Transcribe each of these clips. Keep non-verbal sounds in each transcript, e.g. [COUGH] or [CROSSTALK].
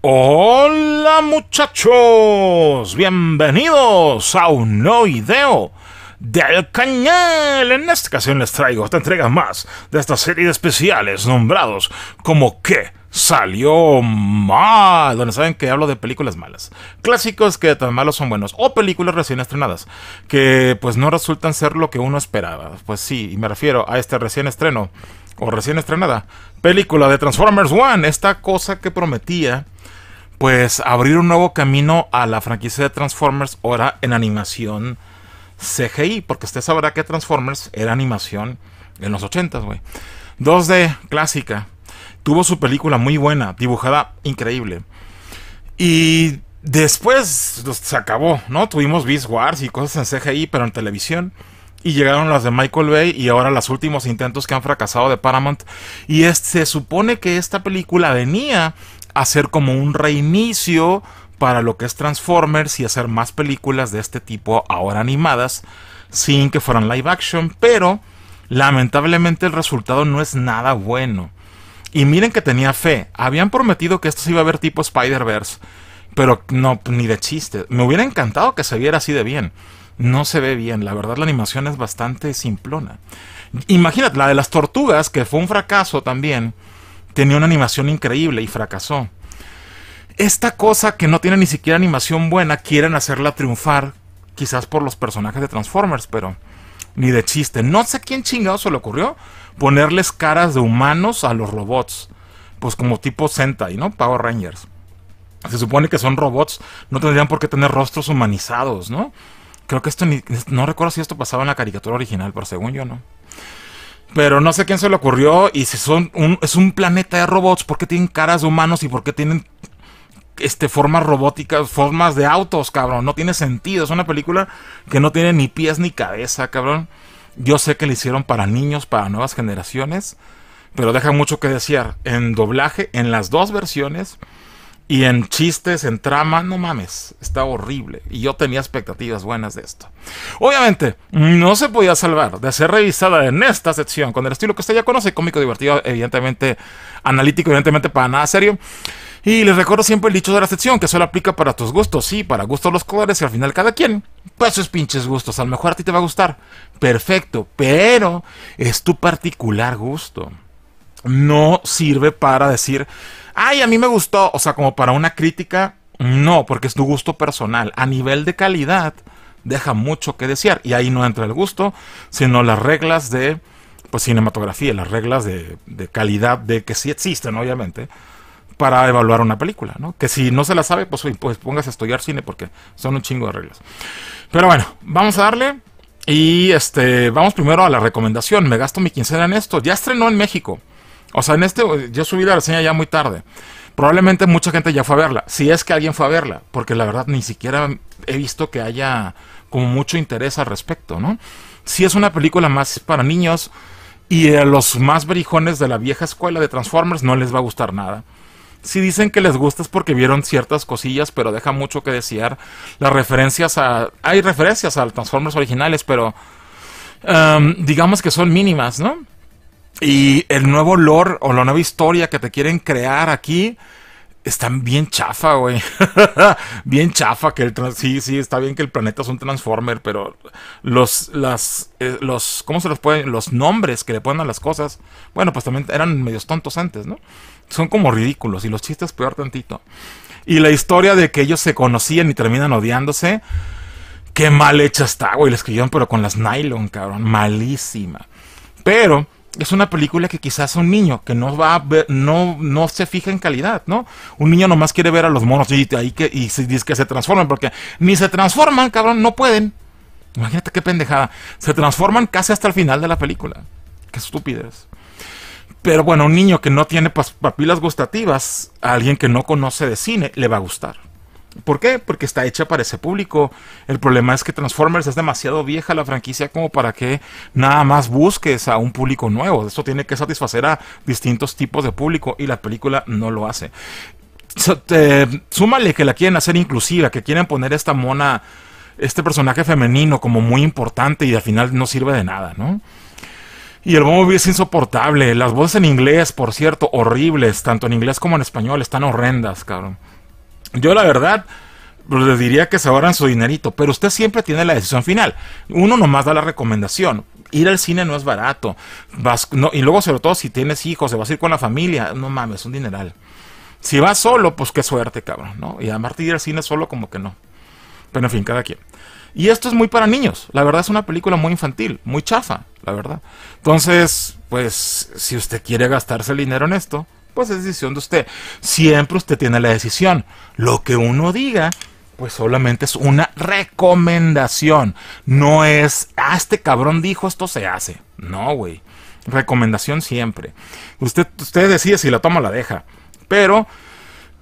Hola muchachos, bienvenidos a un nuevo video del cañal. En esta ocasión les traigo otra entrega más de esta serie de especiales nombrados como que salió mal. Donde saben que hablo de películas malas. Clásicos que tan malos son buenos. O películas recién estrenadas. Que pues no resultan ser lo que uno esperaba. Pues sí, y me refiero a este recién estreno. O recién estrenada. Película de Transformers One. Esta cosa que prometía. Pues abrir un nuevo camino a la franquicia de Transformers. Ahora en animación CGI. Porque usted sabrá que Transformers era animación en los 80 güey. 2D clásica tuvo su película muy buena, dibujada increíble. Y después pues, se acabó, ¿no? Tuvimos Beast Wars y cosas en CGI, pero en televisión. Y llegaron las de Michael Bay y ahora los últimos intentos que han fracasado de Paramount. Y se supone que esta película venía a ser como un reinicio para lo que es Transformers y hacer más películas de este tipo ahora animadas sin que fueran live action, pero lamentablemente el resultado no es nada bueno. Y miren que tenía fe. Habían prometido que esto se iba a ver tipo Spider-Verse. Pero no, ni de chiste. Me hubiera encantado que se viera así de bien. No se ve bien. La verdad, la animación es bastante simplona. Imagínate, la de las tortugas, que fue un fracaso también, tenía una animación increíble y fracasó. Esta cosa que no tiene ni siquiera animación buena, quieren hacerla triunfar, quizás por los personajes de Transformers, pero ni de chiste. No sé quién chingado se le ocurrió ponerles caras de humanos a los robots. Pues como tipo Sentai, ¿no? Power Rangers. Se supone que son robots, no tendrían por qué tener rostros humanizados, ¿no? Creo que esto ni, no recuerdo si esto pasaba en la caricatura original, pero según yo no. Pero no sé quién se le ocurrió y si son un, es un planeta de robots, ¿por qué tienen caras de humanos y por qué tienen este, formas robóticas, formas de autos, cabrón. No tiene sentido. Es una película que no tiene ni pies ni cabeza, cabrón. Yo sé que la hicieron para niños, para nuevas generaciones, pero deja mucho que desear en doblaje, en las dos versiones. Y en chistes, en trama, no mames, está horrible. Y yo tenía expectativas buenas de esto. Obviamente, no se podía salvar de ser revisada en esta sección, con el estilo que usted ya conoce, cómico, divertido, evidentemente, analítico, evidentemente, para nada serio. Y les recuerdo siempre el dicho de la sección, que solo aplica para tus gustos, sí, para gustos los colores y al final cada quien. Pues sus pinches gustos, a lo mejor a ti te va a gustar. Perfecto, pero es tu particular gusto. No sirve para decir, ay, a mí me gustó, o sea, como para una crítica, no, porque es tu gusto personal. A nivel de calidad, deja mucho que desear. Y ahí no entra el gusto, sino las reglas de pues, cinematografía, las reglas de calidad de que sí existen, obviamente para evaluar una película, ¿no? Que si no se la sabe, pues, pues póngase a estudiar cine porque son un chingo de reglas. Pero bueno, vamos a darle. Y este, vamos primero a la recomendación. Me gasto mi quincena en esto. Ya estrenó en México. O sea, en este, yo subí la reseña ya muy tarde. Probablemente mucha gente ya fue a verla. Si es que alguien fue a verla. Porque la verdad ni siquiera he visto que haya como mucho interés al respecto, ¿no? Si es una película más para niños. Y a los más brijones de la vieja escuela de Transformers no les va a gustar nada si dicen que les gusta es porque vieron ciertas cosillas, pero deja mucho que desear. Las referencias a... Hay referencias a Transformers originales, pero em, digamos que son mínimas, ¿no? Y el nuevo lore o la nueva historia que te quieren crear aquí están bien chafa, güey. [LAUGHS] bien chafa que el sí, sí, está bien que el planeta es un transformer, pero los las eh, los ¿cómo se los pueden los nombres que le ponen a las cosas? Bueno, pues también eran medios tontos antes, ¿no? Son como ridículos y los chistes peor tantito. Y la historia de que ellos se conocían y terminan odiándose, qué mal hecha está, güey, les escribieron pero con las nylon, cabrón, malísima. Pero es una película que quizás un niño que no va a ver, no, no se fija en calidad, ¿no? Un niño nomás quiere ver a los monos y, ahí que, y dice que se transforman, porque ni se transforman, cabrón, no pueden. Imagínate qué pendejada. Se transforman casi hasta el final de la película. Qué estupidez. Pero bueno, un niño que no tiene pues, papilas gustativas, a alguien que no conoce de cine, le va a gustar. ¿Por qué? Porque está hecha para ese público. El problema es que Transformers es demasiado vieja la franquicia como para que nada más busques a un público nuevo. Esto tiene que satisfacer a distintos tipos de público y la película no lo hace. súmale que la quieren hacer inclusiva, que quieren poner esta mona, este personaje femenino como muy importante y al final no sirve de nada, ¿no? Y el móvil es insoportable. Las voces en inglés, por cierto, horribles, tanto en inglés como en español, están horrendas, cabrón. Yo la verdad le diría que se ahorran su dinerito, pero usted siempre tiene la decisión final. Uno nomás da la recomendación. Ir al cine no es barato. y luego, sobre todo, si tienes hijos, se vas a ir con la familia. No mames, un dineral. Si vas solo, pues qué suerte, cabrón, Y además ir al cine solo, como que no. Pero en fin, cada quien. Y esto es muy para niños. La verdad es una película muy infantil, muy chafa, la verdad. Entonces, pues, si usted quiere gastarse el dinero en esto, pues es decisión de usted. Siempre usted tiene la decisión. Lo que uno diga, pues solamente es una recomendación. No es, ah, este cabrón dijo, esto se hace. No, güey. Recomendación siempre. Usted, usted decide si la toma o la deja. Pero,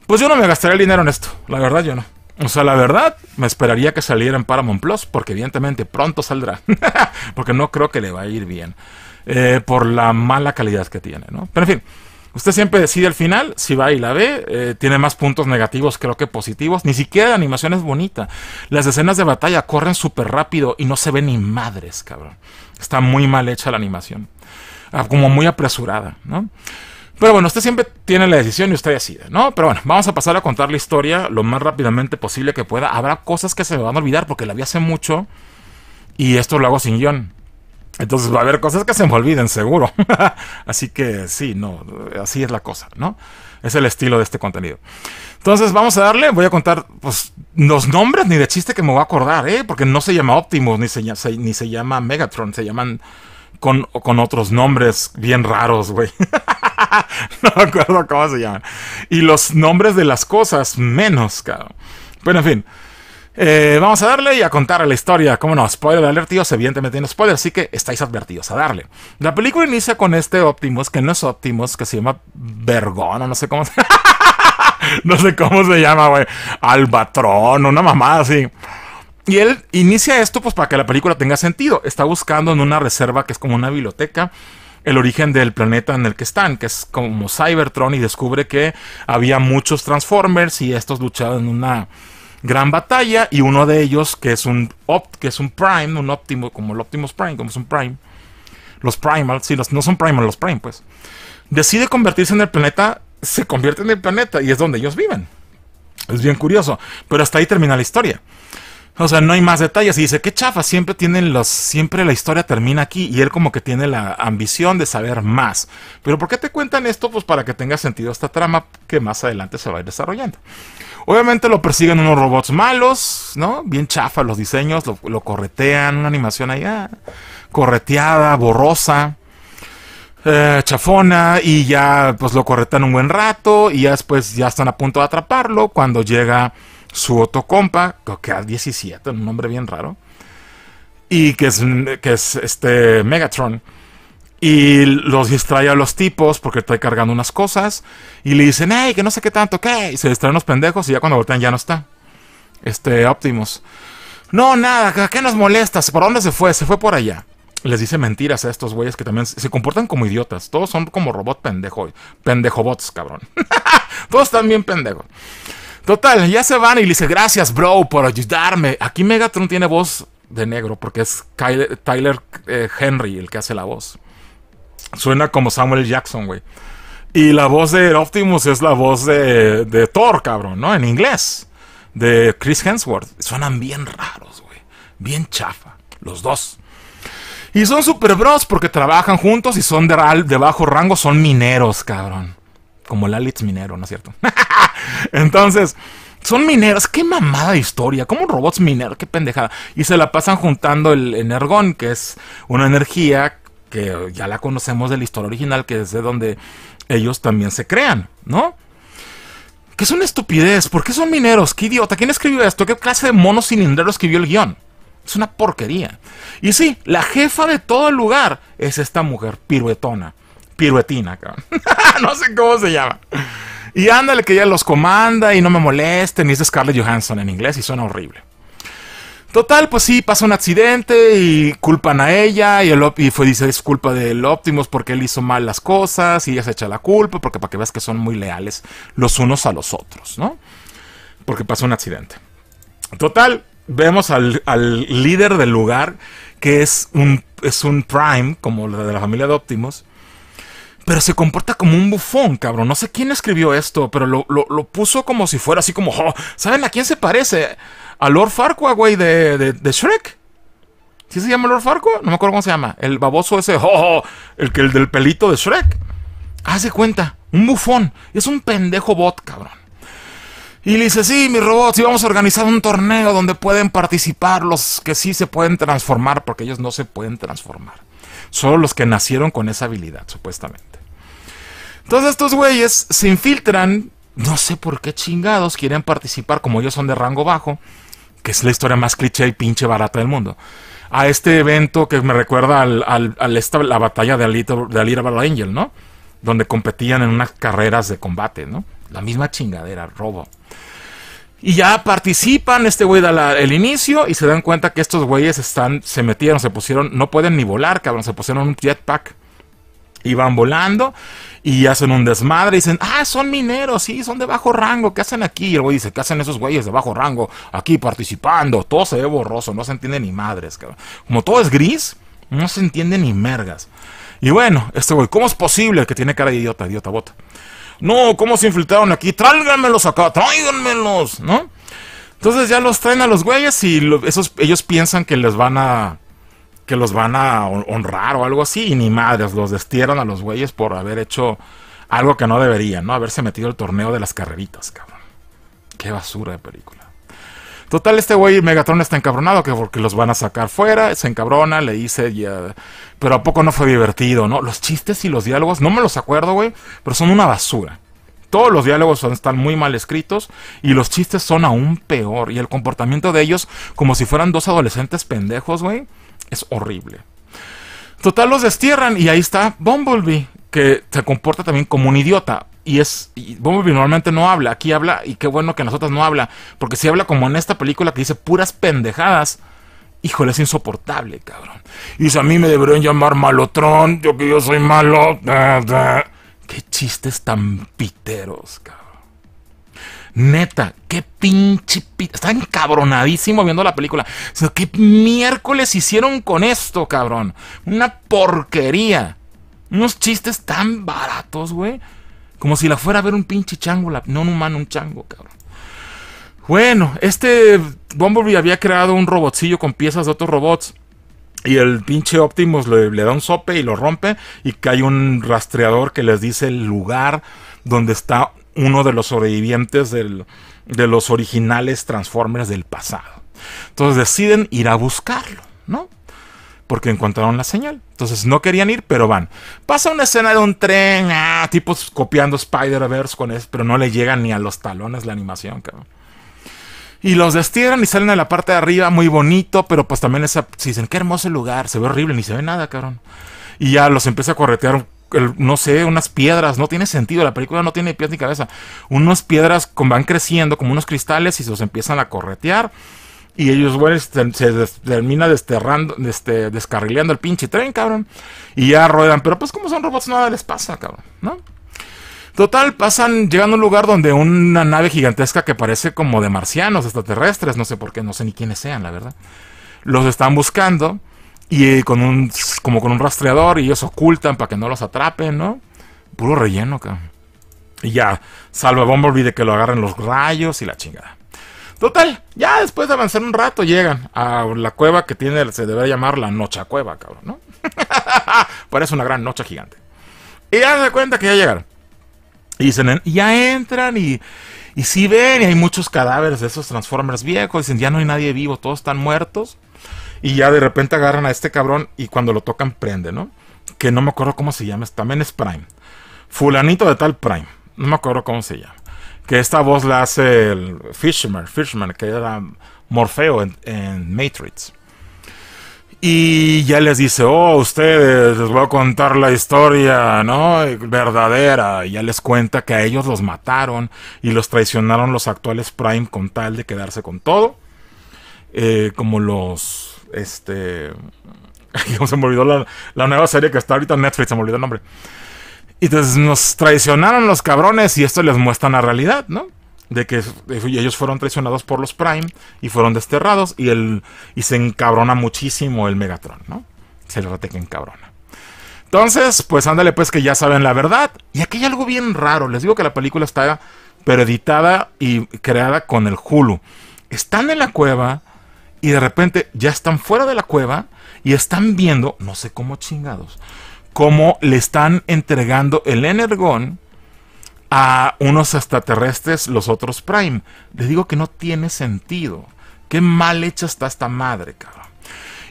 pues yo no me gastaría el dinero en esto. La verdad, yo no. O sea, la verdad, me esperaría que saliera en Paramount Plus, porque evidentemente pronto saldrá. [LAUGHS] porque no creo que le va a ir bien. Eh, por la mala calidad que tiene, ¿no? Pero en fin. Usted siempre decide al final si va y la ve. Eh, tiene más puntos negativos creo que positivos. Ni siquiera la animación es bonita. Las escenas de batalla corren súper rápido y no se ven ni madres, cabrón. Está muy mal hecha la animación. Ah, como muy apresurada, ¿no? Pero bueno, usted siempre tiene la decisión y usted decide, ¿no? Pero bueno, vamos a pasar a contar la historia lo más rápidamente posible que pueda. Habrá cosas que se me van a olvidar porque la vi hace mucho y esto lo hago sin guión. Entonces va a haber cosas que se me olviden, seguro. [LAUGHS] así que sí, no, así es la cosa, ¿no? Es el estilo de este contenido. Entonces vamos a darle, voy a contar pues, los nombres ni de chiste que me voy a acordar, ¿eh? Porque no se llama Optimus, ni se, ni se llama Megatron, se llaman con, con otros nombres bien raros, güey. [LAUGHS] no recuerdo cómo se llaman. Y los nombres de las cosas menos, cabrón. Bueno, en fin. Eh, vamos a darle y a contar la historia. cómo no, spoiler alert, Evidentemente tiene spoiler, así que estáis advertidos a darle. La película inicia con este Optimus, que no es Optimus, que se llama Vergona, no sé cómo se. [LAUGHS] no sé cómo se llama, güey. Albatrón, una mamada así. Y él inicia esto pues para que la película tenga sentido. Está buscando en una reserva que es como una biblioteca el origen del planeta en el que están, que es como Cybertron y descubre que había muchos Transformers y estos luchaban en una gran batalla y uno de ellos que es un opt, que es un prime, un óptimo como el Optimus Prime, como es un prime. Los primals, sí, los, no son primals, los prime, pues. Decide convertirse en el planeta, se convierte en el planeta y es donde ellos viven. Es bien curioso, pero hasta ahí termina la historia. O sea, no hay más detalles. Y dice, qué chafa, siempre tienen los, siempre la historia termina aquí. Y él como que tiene la ambición de saber más. Pero ¿por qué te cuentan esto? Pues para que tenga sentido esta trama que más adelante se va a ir desarrollando. Obviamente lo persiguen unos robots malos, ¿no? Bien chafa los diseños, lo, corretean, una animación allá, ah, correteada, borrosa. Eh, chafona y ya pues lo corretean un buen rato y ya después ya están a punto de atraparlo cuando llega su compa que a 17, un nombre bien raro, y que es, que es este Megatron. Y los distrae a los tipos porque está cargando unas cosas. Y le dicen, hey, que no sé qué tanto, ¿qué? Y se distraen los pendejos y ya cuando voltean ya no está. Este Optimus. No, nada, ¿qué nos molesta? ¿Por dónde se fue? Se fue por allá. Les dice mentiras a estos güeyes que también se comportan como idiotas. Todos son como robot pendejo. Pendejobots, cabrón. [LAUGHS] Todos están bien pendejos. Total, ya se van y le dice, gracias, bro, por ayudarme. Aquí Megatron tiene voz de negro porque es Tyler eh, Henry el que hace la voz. Suena como Samuel Jackson, güey. Y la voz de Optimus es la voz de, Thor, cabrón, ¿no? En inglés. De Chris Hemsworth. Suenan bien raros, güey. Bien chafa. Los dos. Y son super bros porque trabajan juntos y son de, de bajo rango. Son mineros, cabrón. Como Lalitz minero, ¿no es cierto? [LAUGHS] Entonces, son mineros. Qué mamada de historia. Como robots mineros, qué pendejada. Y se la pasan juntando el energón, que es una energía que ya la conocemos de la historia original, que es de donde ellos también se crean, ¿no? Que es una estupidez. ¿Por qué son mineros? ¿Qué idiota? ¿Quién escribió esto? ¿Qué clase de mono cilindrero escribió el guión? Es una porquería. Y sí, la jefa de todo el lugar es esta mujer piruetona piruetina, cabrón. [LAUGHS] no sé cómo se llama. Y ándale, que ella los comanda y no me molesten. Y es Scarlett Johansson en inglés y suena horrible. Total, pues sí, pasa un accidente y culpan a ella y, el, y fue, dice es culpa del Optimus porque él hizo mal las cosas y ella se echa la culpa porque para que veas que son muy leales los unos a los otros, ¿no? Porque pasa un accidente. Total, vemos al, al líder del lugar que es un, es un Prime, como la de la familia de Optimus, pero se comporta como un bufón, cabrón. No sé quién escribió esto, pero lo, puso como si fuera así como... Oh, ¿Saben a quién se parece? A Lord Farquaad, güey, de, Shrek. ¿Sí se llama Lord Farquaad? No me acuerdo cómo se llama. El baboso ese... Oh, oh el, que, el del pelito de Shrek. Haz cuenta. Un bufón. Es un pendejo bot, cabrón. Y dice, sí, mi robots, y vamos a organizar un torneo donde pueden participar los que sí se pueden transformar, porque ellos no se pueden transformar. Solo los que nacieron con esa habilidad, supuestamente. Entonces estos güeyes se infiltran, no sé por qué chingados quieren participar, como ellos son de rango bajo, que es la historia más cliché y pinche barata del mundo, a este evento que me recuerda al, la batalla de Alito de Battle Angel, ¿no? Donde competían en unas carreras de combate, ¿no? La misma chingadera, robo. Y ya participan, este güey da el inicio y se dan cuenta que estos güeyes están, se metieron, se pusieron, no pueden ni volar, cabrón, se pusieron un jetpack. Y van volando y hacen un desmadre. Y dicen, ah, son mineros, sí, son de bajo rango, ¿qué hacen aquí? Y el güey dice, ¿qué hacen esos güeyes de bajo rango aquí participando? Todo se ve borroso, no se entiende ni madres, cabrón. Como todo es gris, no se entiende ni mergas. Y bueno, este güey, ¿cómo es posible que tiene cara de idiota, idiota bota? No, ¿cómo se infiltraron aquí? Tráiganmelos acá, tráiganmelos, ¿no? Entonces ya los traen a los güeyes y esos, ellos piensan que les van a. que los van a honrar o algo así. Y ni madres, los destierran a los güeyes por haber hecho algo que no deberían, ¿no? Haberse metido el torneo de las carreritas, cabrón. Qué basura de película. Total, este güey Megatron está encabronado que porque los van a sacar fuera, se encabrona, le dice, pero a poco no fue divertido, ¿no? Los chistes y los diálogos, no me los acuerdo, güey, pero son una basura. Todos los diálogos están muy mal escritos y los chistes son aún peor. Y el comportamiento de ellos, como si fueran dos adolescentes pendejos, güey, es horrible. Total, los destierran y ahí está Bumblebee, que se comporta también como un idiota y es y normalmente no habla, aquí habla y qué bueno que a no habla, porque si habla como en esta película que dice puras pendejadas, híjole, es insoportable, cabrón. Y si a mí me deberían llamar Malotrón, yo que yo soy malo. Qué chistes tan piteros, cabrón. Neta, qué pinche pita. Está encabronadísimo viendo la película. qué miércoles hicieron con esto, cabrón. Una porquería. Unos chistes tan baratos, güey. Como si la fuera a ver un pinche chango, la, no un humano, un chango, cabrón. Bueno, este Bumblebee había creado un robotcillo con piezas de otros robots. Y el pinche Optimus le, da un sope y lo rompe. Y que hay un rastreador que les dice el lugar donde está uno de los sobrevivientes de los originales Transformers del pasado. Entonces deciden ir a buscarlo, ¿no? porque encontraron la señal. Entonces no querían ir, pero van. Pasa una escena de un tren, ah, tipos copiando Spider-Verse con eso, pero no le llegan ni a los talones la animación, cabrón. Y los destierran y salen a la parte de arriba, muy bonito, pero pues también esa, se dicen, qué hermoso lugar, se ve horrible, ni se ve nada, cabrón. Y ya los empieza a corretear, no sé, unas piedras, no tiene sentido, la película no tiene pies ni cabeza. Unas piedras van creciendo como unos cristales y se los empiezan a corretear y ellos, bueno se, termina desterrando, este, descarrileando el pinche tren, cabrón. Y ya ruedan. Pero pues como son robots, nada les pasa, cabrón, Total, pasan, llegan a un lugar donde una nave gigantesca que parece como de marcianos extraterrestres, no sé por qué, no sé ni quiénes sean, la verdad. Los están buscando y eh, con un, como con un rastreador y ellos ocultan para que no los atrapen, ¿no? Puro relleno, cabrón. Y ya, salva a Bumblebee de que lo agarren los rayos y la chingada. Total, ya después de avanzar un rato llegan a la cueva que tiene, se debe llamar la Noche Cueva, cabrón, ¿no? [LAUGHS] Parece una gran noche gigante. Y ya se cuenta que ya llegaron. Y ya entran y, y ven, y hay muchos cadáveres de esos Transformers viejos. Dicen, ya no hay nadie vivo, todos están muertos. Y ya de repente agarran a este cabrón y cuando lo tocan prende, ¿no? Que no me acuerdo cómo se llama, también es Prime. Fulanito de tal Prime. No me acuerdo cómo se llama que esta voz la hace el Fisherman, que era Morfeo en, Matrix. Y ya les dice, oh, ustedes, les voy a contar la historia, ¿no? Verdadera. Y ya les cuenta que a ellos los mataron y los traicionaron los actuales Prime con tal de quedarse con todo. Eh, como los, este... [LAUGHS] se me olvidó la, la, nueva serie que está ahorita en Netflix, se me olvidó el nombre. Y entonces nos traicionaron los cabrones y esto les muestra la realidad, ¿no? De que ellos fueron traicionados por los Prime y fueron desterrados y, el, y se encabrona muchísimo el Megatron, ¿no? Se le rete que encabrona. Entonces, pues ándale pues que ya saben la verdad. Y aquí hay algo bien raro. Les digo que la película está pero editada y creada con el Hulu. Están en la cueva y de repente ya están fuera de la cueva y están viendo, no sé cómo chingados, cómo le están entregando el energón a unos extraterrestres, los otros Prime. Les digo que no tiene sentido. Qué mal hecha está esta madre, cabrón.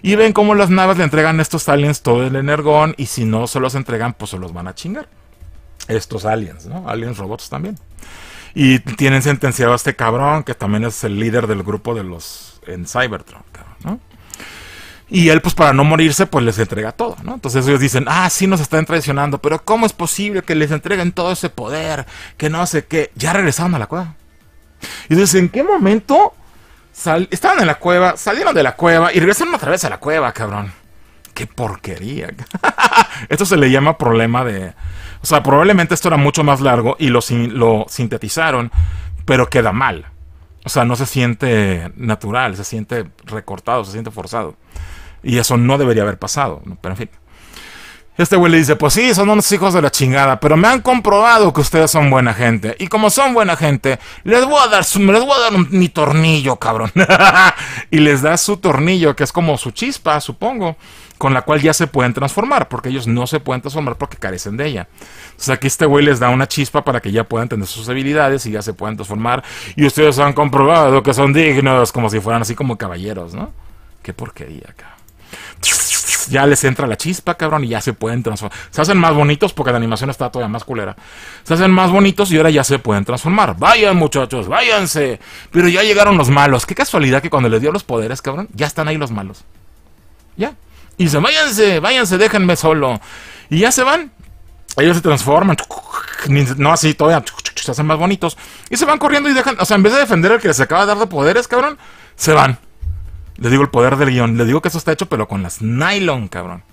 Y ven cómo las naves le entregan a estos aliens todo el energón. Y si no se los entregan, pues se los van a chingar. Estos aliens, ¿no? Aliens robots también. Y tienen sentenciado a este cabrón, que también es el líder del grupo de los en Cybertron, cabrón, ¿no? Y él, pues para no morirse, pues les entrega todo, ¿no? Entonces ellos dicen, ah, sí nos están traicionando, pero ¿cómo es posible que les entreguen todo ese poder? Que no sé qué. Ya regresaron a la cueva. Y entonces, ¿en qué momento sal estaban en la cueva, salieron de la cueva y regresaron otra vez a la cueva, cabrón? ¡Qué porquería! [LAUGHS] esto se le llama problema de... O sea, probablemente esto era mucho más largo y lo, lo sintetizaron, pero queda mal. O sea, no se siente natural, se siente recortado, se siente forzado. Y eso no debería haber pasado, pero en fin. Este güey le dice, pues sí, son unos hijos de la chingada, pero me han comprobado que ustedes son buena gente. Y como son buena gente, les voy a dar, les a dar mi tornillo, cabrón. [LAUGHS] y les da su tornillo, que es como su chispa, supongo, con la cual ya se pueden transformar, porque ellos no se pueden transformar porque carecen de ella. Entonces aquí este güey les da una chispa para que ya puedan tener sus habilidades y ya se puedan transformar. Y ustedes han comprobado que son dignos, como si fueran así como caballeros, ¿no? Qué porquería, cabrón ya les entra la chispa, cabrón, y ya se pueden transformar. Se hacen más bonitos porque la animación está todavía más culera. Se hacen más bonitos y ahora ya se pueden transformar. Vayan, muchachos, váyanse. Pero ya llegaron los malos. Qué casualidad que cuando les dio los poderes, cabrón, ya están ahí los malos. Ya. Y se váyanse, váyanse, déjenme solo. Y ya se van. Ellos se transforman. No así, todavía se hacen más bonitos. Y se van corriendo y dejan. O sea, en vez de defender al que les acaba de dar de poderes, cabrón, se van. Les digo el poder del guión. Le digo que eso está hecho, pero con las nylon, cabrón.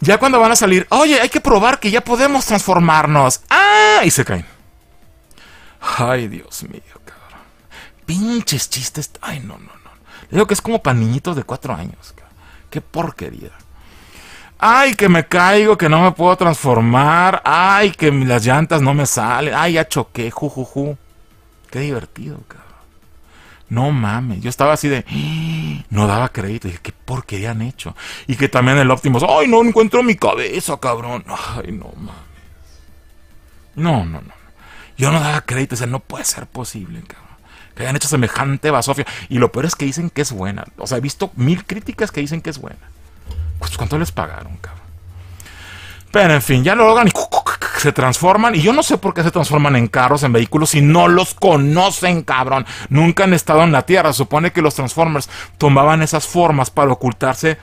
Ya cuando van a salir, oye, hay que probar que ya podemos transformarnos. ¡Ah! Y se caen. Ay, Dios mío, cabrón. Pinches chistes. Ay, no, no, no. Le digo que es como para niñitos de cuatro años, cabrón. Qué porquería. Ay, que me caigo, que no me puedo transformar. Ay, que las llantas no me salen. Ay, ya choqué, jujuju. Qué divertido, cabrón. No mames, yo estaba así de. No daba crédito. Dije, ¿qué porquería han hecho? Y que también el óptimo ¡Ay, no encuentro mi cabeza, cabrón! ¡Ay, no mames! No, no, no. Yo no daba crédito. O no puede ser posible, cabrón. Que hayan hecho semejante basofia. Y lo peor es que dicen que es buena. O sea, he visto mil críticas que dicen que es buena. Pues, ¿Cuánto les pagaron, cabrón? Pero en fin, ya lo logran se transforman, y yo no sé por qué se transforman en carros, en vehículos, si no los conocen, cabrón. Nunca han estado en la Tierra. Supone que los Transformers tomaban esas formas para ocultarse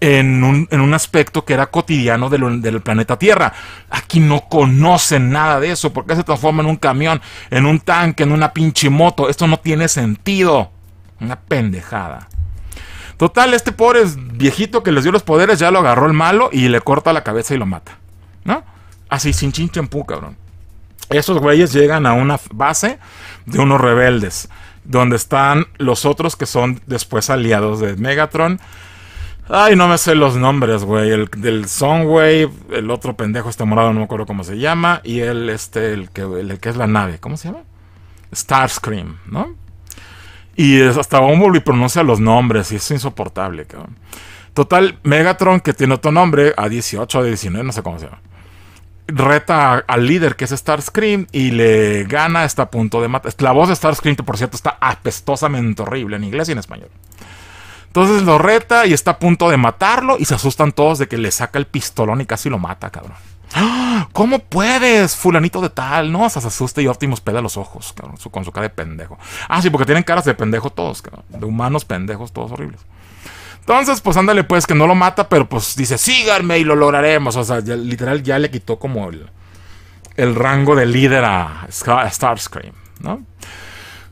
en un, aspecto que era cotidiano del, del, planeta Tierra. Aquí no conocen nada de eso. ¿Por qué se transforman en un camión, en un tanque, en una pinche moto? Esto no tiene sentido. Una pendejada. Total, este pobre viejito que les dio los poderes ya lo agarró el malo y le corta la cabeza y lo mata. ¿No? Así, sin chin cabrón. Esos güeyes llegan a una base de unos rebeldes, donde están los otros que son después aliados de Megatron. Ay, no me sé los nombres, güey. El del Soundwave, el otro pendejo este morado, no me acuerdo cómo se llama. Y el, este, el que, es la nave, ¿cómo se llama? Starscream, ¿no? Y hasta y pronuncia los nombres y es insoportable, cabrón. Total, Megatron, que tiene otro nombre, a 18, a 19, no sé cómo se llama reta al líder que es Starscream y le gana, está a punto de matar. La voz de Starscream, que por cierto está apestosamente horrible en inglés y en español. Entonces lo reta y está a punto de matarlo y se asustan todos de que le saca el pistolón y casi lo mata, cabrón. ¡Ah! ¿Cómo puedes, fulanito de tal? No, O sea se asusta y Optimus peda los ojos, cabrón, con su cara de pendejo. Ah, sí, porque tienen caras de pendejo todos, cabrón. De humanos pendejos, todos horribles. Entonces, pues ándale, pues que no lo mata, pero pues dice, síganme y lo lograremos. O sea, literal ya le quitó como el, rango de líder a, Starscream, ¿no?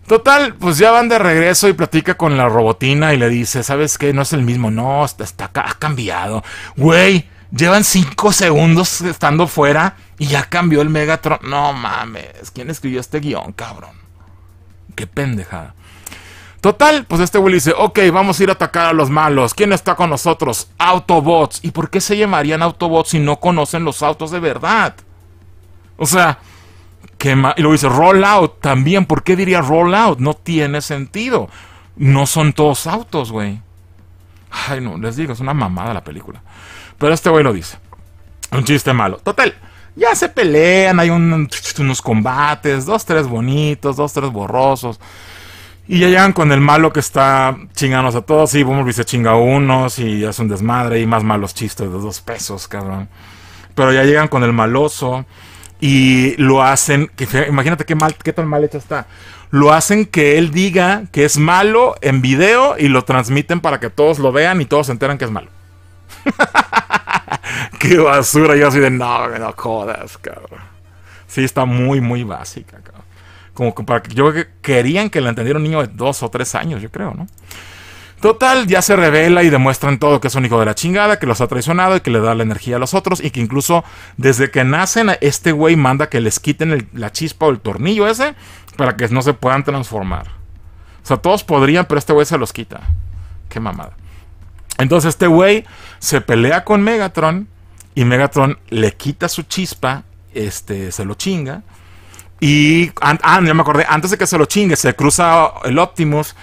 Total, pues ya van de regreso y platica con la robotina y le dice, ¿sabes qué? No es el mismo, no, está, ha cambiado. Güey, llevan cinco segundos estando fuera y ya cambió el Megatron. No mames, ¿quién escribió este guión, cabrón? Qué pendejada. Total, pues este güey dice, ok, vamos a ir a atacar a los malos. ¿Quién está con nosotros? Autobots. ¿Y por qué se llamarían Autobots si no conocen los autos de verdad? O sea, que y luego dice, Rollout también. ¿Por qué diría Rollout? No tiene sentido. No son todos autos, güey. Ay, no, les digo, es una mamada la película. Pero este güey lo dice. Un chiste malo. Total, ya se pelean, hay unos combates, dos, tres bonitos, dos, tres borrosos. Y ya llegan con el malo que está chinganos a todos. Y Bumblebee se chinga a unos y hace un desmadre y más malos chistes de dos pesos, cabrón. Pero ya llegan con el maloso y lo hacen. imagínate qué, mal, qué tan mal hecho está. Lo hacen que él diga que es malo en video y lo transmiten para que todos lo vean y todos se enteran que es malo. [LAUGHS] qué basura. Yo así de no, no jodas, cabrón. Sí, está muy, muy básica. Como que yo querían que le entendiera un niño de dos o tres años, yo creo, ¿no? Total, ya se revela y demuestran todo que es un hijo de la chingada, que los ha traicionado y que le da la energía a los otros y que incluso desde que nacen este güey manda que les quiten la chispa o el tornillo ese para que no se puedan transformar. O sea, todos podrían, pero este güey se los quita. Qué mamada. Entonces este güey se pelea con Megatron y Megatron le quita su chispa, este, se lo chinga y, ah, ya me acordé, antes de que se lo chingue, se cruza el Optimus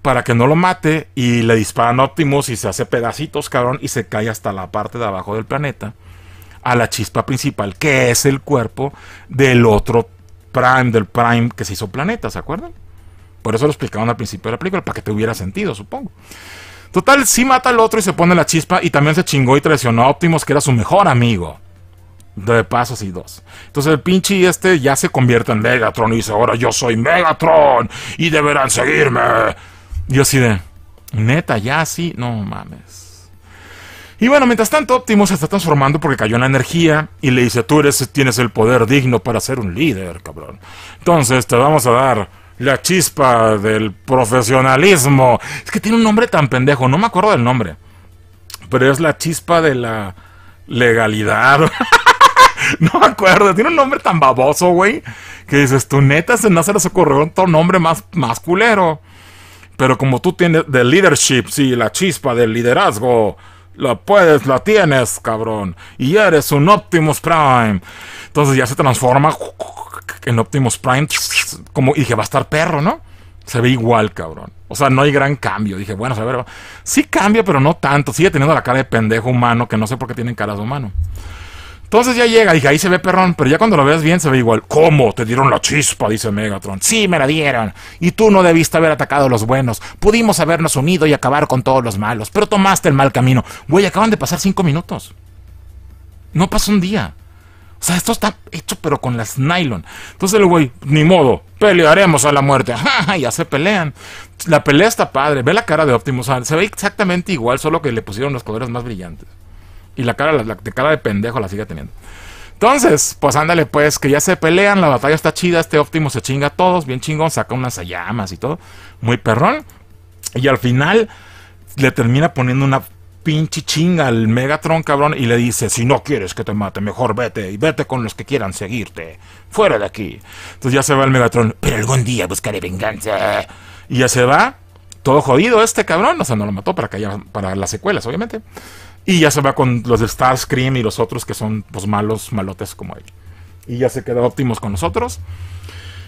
para que no lo mate y le disparan Optimus y se hace pedacitos, cabrón, y se cae hasta la parte de abajo del planeta a la chispa principal, que es el cuerpo del otro Prime, del Prime que se hizo planeta, ¿se acuerdan? Por eso lo explicaban al principio de la película, para que te hubiera sentido, supongo. Total, si mata al otro y se pone la chispa y también se chingó y traicionó a Optimus, que era su mejor amigo. De pasos y dos. Entonces el pinche este ya se convierte en Megatron y dice, ahora yo soy Megatron y deberán seguirme. Y así de, neta, ya sí, no mames. Y bueno, mientras tanto, Optimus se está transformando porque cayó en la energía y le dice, tú eres, tienes el poder digno para ser un líder, cabrón. Entonces te vamos a dar la chispa del profesionalismo. Es que tiene un nombre tan pendejo, no me acuerdo del nombre. Pero es la chispa de la legalidad. [LAUGHS] [LAUGHS] No me acuerdo. Tiene un nombre tan baboso, güey. Que dices, tu neta, se no se les ocurrió otro nombre más, más culero. Pero como tú tienes de leadership, sí, la chispa del liderazgo. La puedes, la tienes, cabrón. Y eres un Optimus Prime. Entonces ya se transforma en Optimus Prime. Como y dije, va a estar perro, ¿no? Se ve igual, cabrón. O sea, no hay gran cambio. Dije, bueno, a ver, sí cambia, pero no tanto. Sigue teniendo la cara de pendejo humano, que no sé por qué tienen caras de humano. Entonces ya llega, dije, ahí se ve perrón, pero ya cuando lo ves bien se ve igual. ¿Cómo? Te dieron la chispa, dice Megatron. Sí, me la dieron. Y tú no debiste haber atacado a los buenos. Pudimos habernos unido y acabar con todos los malos, pero tomaste el mal camino. Güey, acaban de pasar cinco minutos. No pasó un día. O sea, esto está hecho pero con las nylon. Entonces el güey, ni modo, pelearemos a la muerte. [LAUGHS] ya se pelean. La pelea está padre. Ve la cara de Optimus. se ve exactamente igual, solo que le pusieron los colores más brillantes. Y la cara, de cara de pendejo la sigue teniendo. Entonces, pues ándale, pues, que ya se pelean, la batalla está chida, este óptimo se chinga a todos, bien chingón, saca unas llamas y todo, muy perrón. Y al final le termina poniendo una pinche chinga al Megatron, cabrón, y le dice, si no quieres que te mate, mejor vete y vete con los que quieran seguirte. Fuera de aquí. Entonces ya se va el Megatron, pero algún día buscaré venganza. Y ya se va, todo jodido este cabrón, o sea, no lo mató para, que para las secuelas, obviamente. Y ya se va con los de Starscream y los otros que son pues malos, malotes como él. Y ya se queda óptimos con nosotros.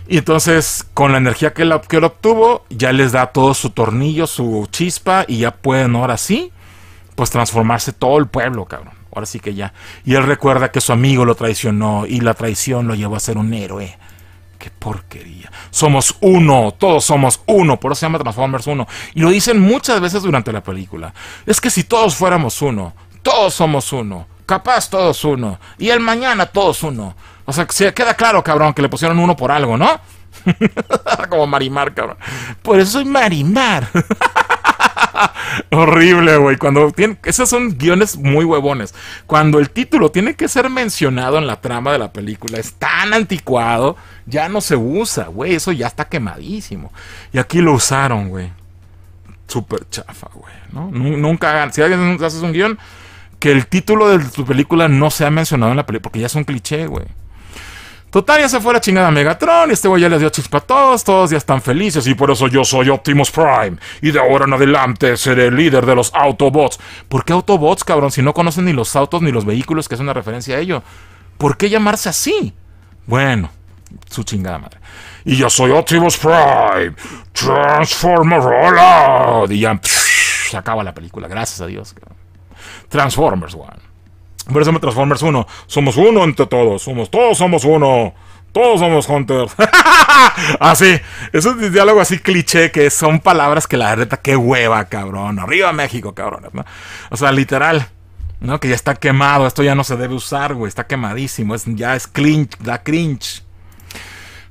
Y entonces, con la energía que él, que él obtuvo, ya les da todo su tornillo, su chispa, y ya pueden ahora sí, pues transformarse todo el pueblo, cabrón. Ahora sí que ya. Y él recuerda que su amigo lo traicionó y la traición lo llevó a ser un héroe. Qué porquería. Somos uno, todos somos uno, por eso se llama Transformers uno. Y lo dicen muchas veces durante la película. Es que si todos fuéramos uno, todos somos uno, capaz todos uno, y el mañana todos uno. O sea, se queda claro, cabrón, que le pusieron uno por algo, ¿no? [LAUGHS] Como Marimar, cabrón. Por eso soy Marimar. [LAUGHS] [LAUGHS] Horrible, güey. Cuando tienen, Esos son guiones muy huevones. Cuando el título tiene que ser mencionado en la trama de la película, es tan anticuado, ya no se usa, güey. Eso ya está quemadísimo. Y aquí lo usaron, güey. Super chafa, güey. ¿no? Nunca hagan. Si alguien haces un guión, que el título de tu película no sea mencionado en la película, porque ya es un cliché, güey. Total, ya se fue la chingada Megatron, y este güey ya les dio chispa a todos, todos ya están felices y por eso yo soy Optimus Prime. Y de ahora en adelante seré el líder de los Autobots. ¿Por qué Autobots, cabrón? Si no conocen ni los autos ni los vehículos, que es una referencia a ello. ¿Por qué llamarse así? Bueno, su chingada madre. Y yo soy Optimus Prime. Transformer hola. Y ya se acaba la película, gracias a Dios. Transformers, One. Por eso me Transformers uno Somos uno entre todos. Somos, todos somos uno. Todos somos Hunters. [LAUGHS] así. es un diálogo así cliché que son palabras que la neta, qué hueva, cabrón. Arriba México, cabrón. O sea, literal. ¿No? Que ya está quemado. Esto ya no se debe usar, güey. Está quemadísimo. Es, ya es cringe, da cringe.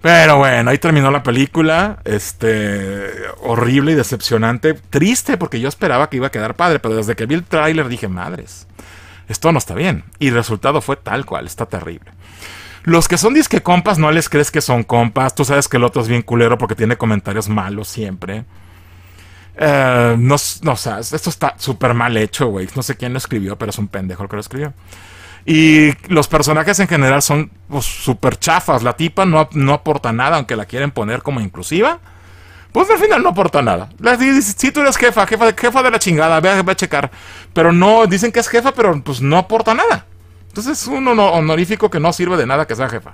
Pero bueno, ahí terminó la película. Este. Horrible y decepcionante. Triste, porque yo esperaba que iba a quedar padre. Pero desde que vi el tráiler dije, madres esto no está bien. Y el resultado fue tal cual, está terrible. Los que son disque compas no les crees que son compas. Tú sabes que el otro es bien culero porque tiene comentarios malos siempre. Eh, no, no, esto está súper mal hecho, güey. No sé quién lo escribió, pero es un pendejo el que lo escribió. Y los personajes en general son pues, súper chafas. La tipa no, no aporta nada, aunque la quieren poner como inclusiva. Pues al final no aporta nada. Si tú eres jefa, jefa, jefa de la chingada, ve a, checar. Pero no, dicen que es jefa, pero pues no aporta nada. Entonces es un honorífico que no sirve de nada que sea jefa.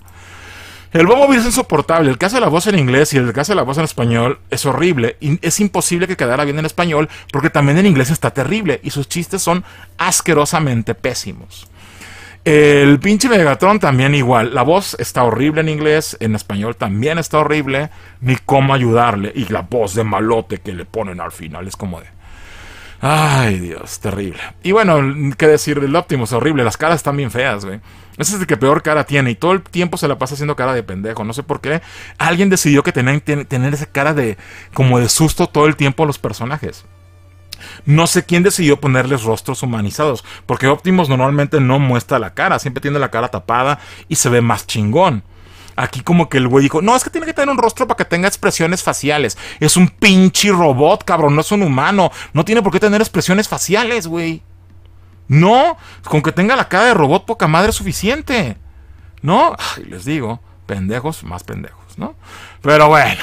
El Bobo es insoportable. El que hace la voz en inglés y el que hace la voz en español es horrible. Es imposible que quedara bien en español porque también en inglés está terrible y sus chistes son asquerosamente pésimos. El pinche Megatron también igual. La voz está horrible en inglés, en español también está horrible. Ni cómo ayudarle. Y la voz de malote que le ponen al final es como de... Ay, Dios, terrible. Y bueno, qué decir del es horrible. Las caras están bien feas, güey. Ese es el que peor cara tiene y todo el tiempo se la pasa haciendo cara de pendejo. No sé por qué. Alguien decidió que tenían que tener esa cara de como de susto todo el tiempo a los personajes. No sé quién decidió ponerles rostros humanizados, porque Optimus normalmente no muestra la cara, siempre tiene la cara tapada y se ve más chingón. Aquí como que el güey dijo, no, es que tiene que tener un rostro para que tenga expresiones faciales. Es un pinche robot, cabrón, no es un humano. No tiene por qué tener expresiones faciales, güey. No, con que tenga la cara de robot poca madre es suficiente. No, les digo, pendejos más pendejos. Pero bueno,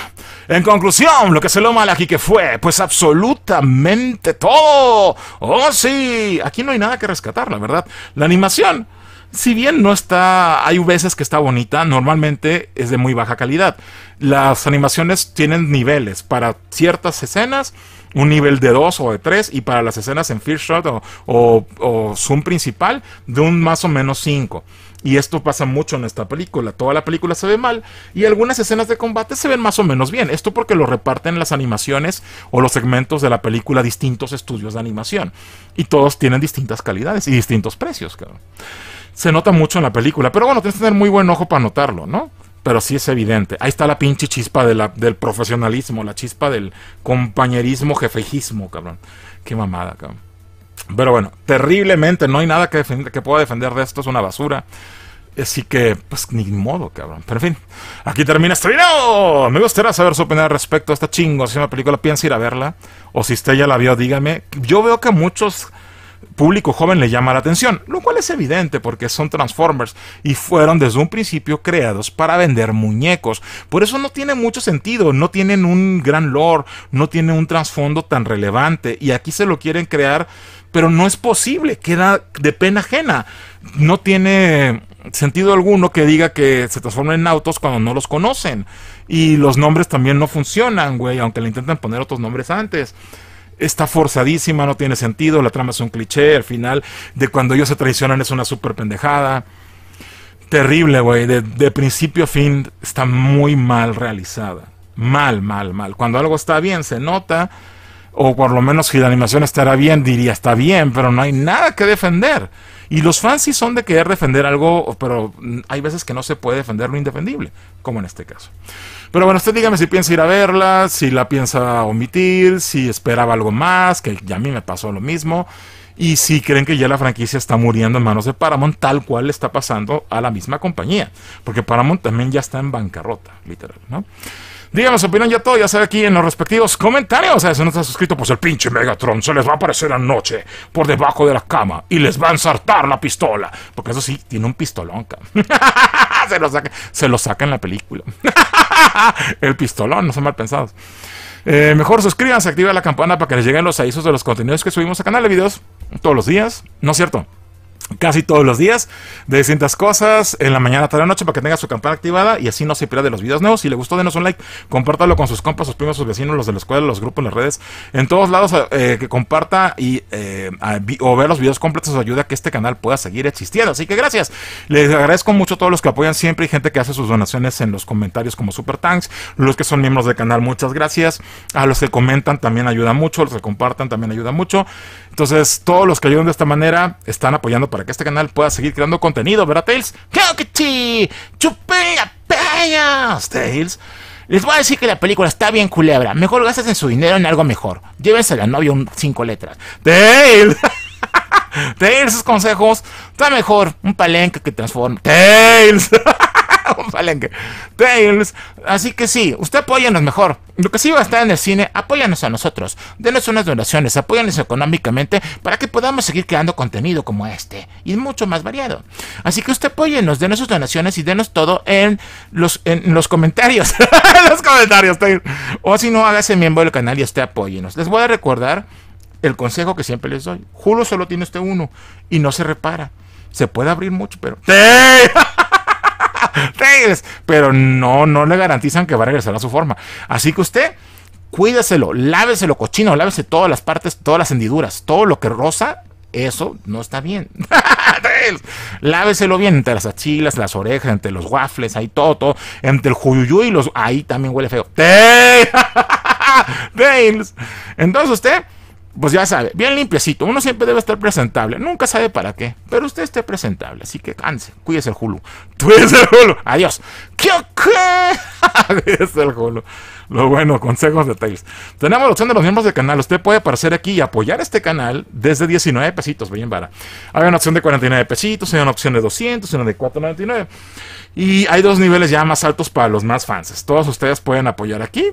en conclusión, lo que se lo mal aquí que fue, pues absolutamente todo. Oh, sí, aquí no hay nada que rescatar, la verdad. La animación, si bien no está, hay veces que está bonita, normalmente es de muy baja calidad. Las animaciones tienen niveles para ciertas escenas un nivel de 2 o de 3 y para las escenas en First Shot o, o Zoom principal de un más o menos 5. Y esto pasa mucho en esta película. Toda la película se ve mal y algunas escenas de combate se ven más o menos bien. Esto porque lo reparten las animaciones o los segmentos de la película distintos estudios de animación. Y todos tienen distintas calidades y distintos precios, cabrón. Se nota mucho en la película, pero bueno, tienes que tener muy buen ojo para notarlo, ¿no? pero sí es evidente. Ahí está la pinche chispa del profesionalismo, la chispa del compañerismo, jefejismo, cabrón. Qué mamada, cabrón. Pero bueno, terriblemente no hay nada que, pueda defender de esto, es una basura. Así que, pues ni modo, cabrón. Pero en fin, aquí termina este video. Me gustaría saber su opinión al respecto a esta una película. Piensa ir a verla. O si usted ya la vio, dígame. Yo veo que muchos público joven le llama la atención, lo cual es evidente porque son Transformers y fueron desde un principio creados para vender muñecos. Por eso no tiene mucho sentido, no tienen un gran lore, no tienen un trasfondo tan relevante y aquí se lo quieren crear, pero no es posible, queda de pena ajena. No tiene sentido alguno que diga que se transformen en autos cuando no los conocen. Y los nombres también no funcionan, güey, aunque le intentan poner otros nombres antes está forzadísima, no tiene sentido, la trama es un cliché, final de cuando ellos se traicionan es una super pendejada. Terrible, güey, de, principio a fin está muy mal realizada. Mal, mal, mal. Cuando algo está bien se nota, o por lo menos si la animación estará bien, diría está bien, pero no hay nada que defender. Y los fans sí son de querer defender algo, pero hay veces que no se puede defender lo indefendible, como en este caso. Pero bueno, usted dígame si piensa ir a verla, si la piensa omitir, si esperaba algo más, que ya a mí me pasó lo mismo, y si creen que ya la franquicia está muriendo en manos de Paramount, tal cual le está pasando a la misma compañía, porque Paramount también ya está en bancarrota, literal, ¿no? Díganos su opinión ya todo, ya sabe aquí en los respectivos comentarios. O sea, si no está suscrito, pues el pinche Megatron se les va a aparecer anoche por debajo de la cama y les va a ensartar la pistola. Porque eso sí, tiene un pistolón, [LAUGHS] se, lo saca, se lo saca en la película. [LAUGHS] [LAUGHS] el pistolón, no son mal pensados. Eh, mejor suscríbanse, activen la campana para que les lleguen los avisos de los contenidos que subimos a canal de videos todos los días. No es cierto, casi todos los días de distintas cosas, en la mañana, tarde, noche, para que tenga su campana activada y así no se pierda de los videos nuevos. Si le gustó, denos un like, compártalo con sus compas, sus primos, sus vecinos, los de la escuela, los grupos, las redes, en todos lados eh, eh, que comparta y eh, o ver los videos completos ayuda a que este canal pueda seguir existiendo. Así que gracias, les agradezco mucho a todos los que apoyan siempre y gente que hace sus donaciones en los comentarios como Super Tanks, los que son miembros del canal, muchas gracias, a los que comentan también ayuda mucho, los que compartan también ayuda mucho. Entonces, todos los que ayudan de esta manera están apoyando para que este canal pueda seguir creando contenido, ¿verdad, Tails? ¡Claro que sí! ¡Chupea Tails! Les voy a decir que la película está bien culebra. Mejor gastas en su dinero en algo mejor. Llévense a la novia un cinco letras. ¡Tails! [LAUGHS] ¡Tails! Sus consejos. Está mejor un palenque que transforme. ¡Tails! [LAUGHS] Así que sí, usted apóyanos mejor. Lo que sí va a estar en el cine, apóyanos a nosotros. Denos unas donaciones, apóyanos económicamente para que podamos seguir creando contenido como este y mucho más variado. Así que usted apóyenos, denos sus donaciones y denos todo en los, en los comentarios. [LAUGHS] los comentarios, O si no, hágase miembro del canal y usted apóyenos. Les voy a recordar el consejo que siempre les doy. Julio solo tiene este uno y no se repara. Se puede abrir mucho, pero... ¡Sí! [LAUGHS] Tails. [LAUGHS] Pero no, no le garantizan que va a regresar a su forma. Así que usted, Cuídaselo, láveselo cochino, lávese todas las partes, todas las hendiduras, todo lo que rosa, eso no está bien. [LAUGHS] Láveselo bien entre las achilas, las orejas, entre los waffles, ahí todo, todo. Entre el juyuyú y los. Ahí también huele feo. Tails. [LAUGHS] Entonces usted pues ya sabe, bien limpiecito. Uno siempre debe estar presentable. Nunca sabe para qué. Pero usted esté presentable. Así que canse. Cuídese el Hulu. [LAUGHS] Cuídese el Hulu. Adiós. ¿Qué? qué? [LAUGHS] Cuídese el Hulu. Lo bueno, consejos, de Tails. Tenemos la opción de los miembros del canal. Usted puede aparecer aquí y apoyar este canal desde 19 pesitos. Bien vara. Hay una opción de 49 pesitos, hay una opción de 200, una de 4.99. Y hay dos niveles ya más altos para los más fans. Todos ustedes pueden apoyar aquí.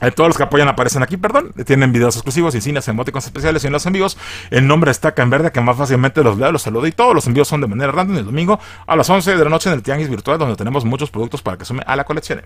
Eh, todos los que apoyan aparecen aquí, perdón. Tienen videos exclusivos y cines, emoticons especiales y en los envíos, El nombre acá en verde que más fácilmente los veo, los saludo y todos los envíos son de manera random el domingo a las 11 de la noche en el Tianguis Virtual, donde tenemos muchos productos para que sume a la colección.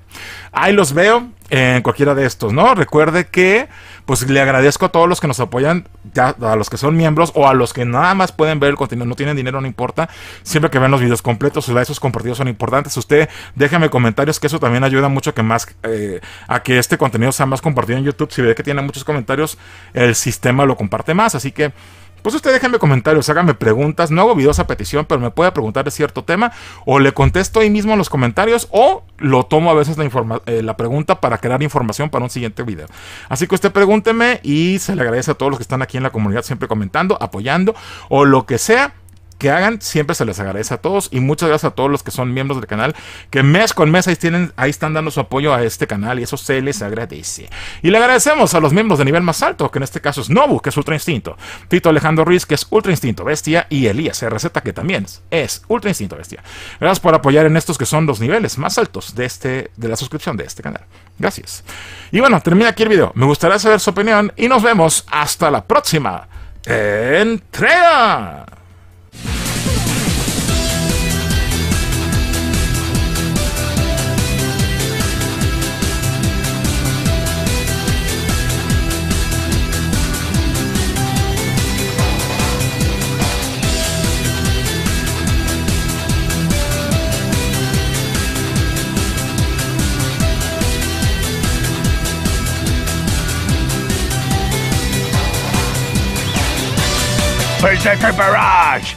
Ahí los veo en cualquiera de estos, ¿no? Recuerde que pues le agradezco a todos los que nos apoyan, ya a los que son miembros o a los que nada más pueden ver el contenido, no tienen dinero, no importa. Siempre que ven los videos completos, esos compartidos son importantes. Usted déjame comentarios, que eso también ayuda mucho que más, eh, a que este contenido sea más compartido en YouTube. Si ve que tiene muchos comentarios, el sistema lo comparte más. Así que... Pues usted déjenme comentarios, háganme preguntas. No hago videos a petición, pero me puede preguntar de cierto tema. O le contesto ahí mismo en los comentarios. O lo tomo a veces la, eh, la pregunta para crear información para un siguiente video. Así que usted pregúnteme y se le agradece a todos los que están aquí en la comunidad siempre comentando, apoyando o lo que sea que hagan, siempre se les agradece a todos y muchas gracias a todos los que son miembros del canal, que mes con mes ahí, están dando su apoyo a este canal y eso se les agradece. Y le agradecemos a los miembros de nivel más alto, que en este caso es Nobu, que es Ultra Instinto, Tito Alejandro Ruiz, que es Ultra Instinto Bestia, y Elías RZ, que también es Ultra Instinto Bestia. Gracias por apoyar en estos que son los niveles más altos de, este, de la suscripción de este canal. Gracias. Y bueno, termina aquí el video. Me gustaría saber su opinión y nos vemos hasta la próxima entrega. Berserker Barrage!